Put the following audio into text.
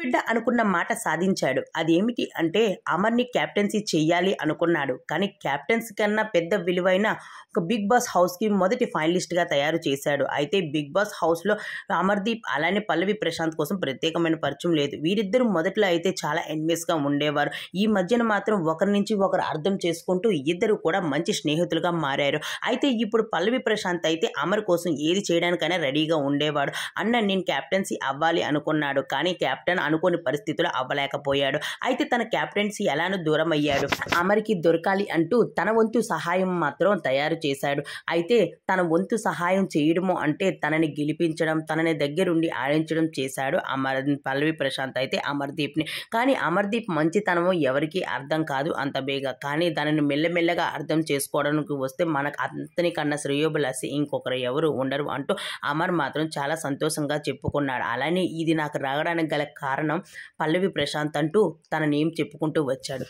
బిడ్డ అనుకున్న మాట సాధించాడు అదేమిటి అంటే అమర్ని క్యాప్టెన్సీ చేయాలి అనుకున్నాడు కానీ క్యాప్టెన్సీ కన్నా పెద్ద విలువైన ఒక బిగ్ బాస్ హౌస్కి మొదటి ఫైనలిస్ట్గా తయారు చేశాడు అయితే బిగ్ బాస్ హౌస్లో అమర్దీప్ అలానే పల్లవి ప్రశాంత్ కోసం ప్రత్యేకమైన పరిచయం లేదు వీరిద్దరూ మొదట్లో అయితే చాలా ఎన్మేస్గా ఉండేవారు ఈ మధ్యన మాత్రం ఒకరి నుంచి ఒకరు అర్థం చేసుకుంటూ ఇద్దరు కూడా మంచి స్నేహితులుగా మారారు అయితే ఇప్పుడు పల్లవి ప్రశాంత్ అయితే అమర్ కోసం ఏది చేయడానికైనా రెడీగా ఉండేవాడు అన్న నేను క్యాప్టెన్సీ అవ్వాలి అనుకున్నాడు కానీ కెప్టెన్ అనుకోని పరిస్థితులు అవ్వలేకపోయాడు అయితే తన క్యాప్టెన్సీ ఎలానో దూరం అయ్యాడు అమరికి దొరకాలి అంటూ తన వంతు సహాయం మాత్రం తయారు చేశాడు అయితే తన వంతు సహాయం చేయడము అంటే తనని గెలిపించడం తనని దగ్గరుండి ఆడించడం చేశాడు అమర్ పల్లవి ప్రశాంత్ అయితే అమర్దీప్ని కానీ అమర్దీప్ మంచితనము ఎవరికీ అర్థం కాదు అంత బేగ కానీ దానిని మెల్లమెల్లగా అర్థం చేసుకోవడానికి వస్తే మనకు అంతని కన్నా శ్రేయోభిలాసి ఇంకొకరు ఎవరు ఉండరు అంటూ అమర్ మాత్రం చాలా సంతోషంగా చెప్పుకున్నాడు అలానే ఇది నాకు రావడానికి గల కారణం కారణం పల్లవి ప్రశాంత్ అంటూ తన నేమ్ చెప్పుకుంటూ వచ్చాడు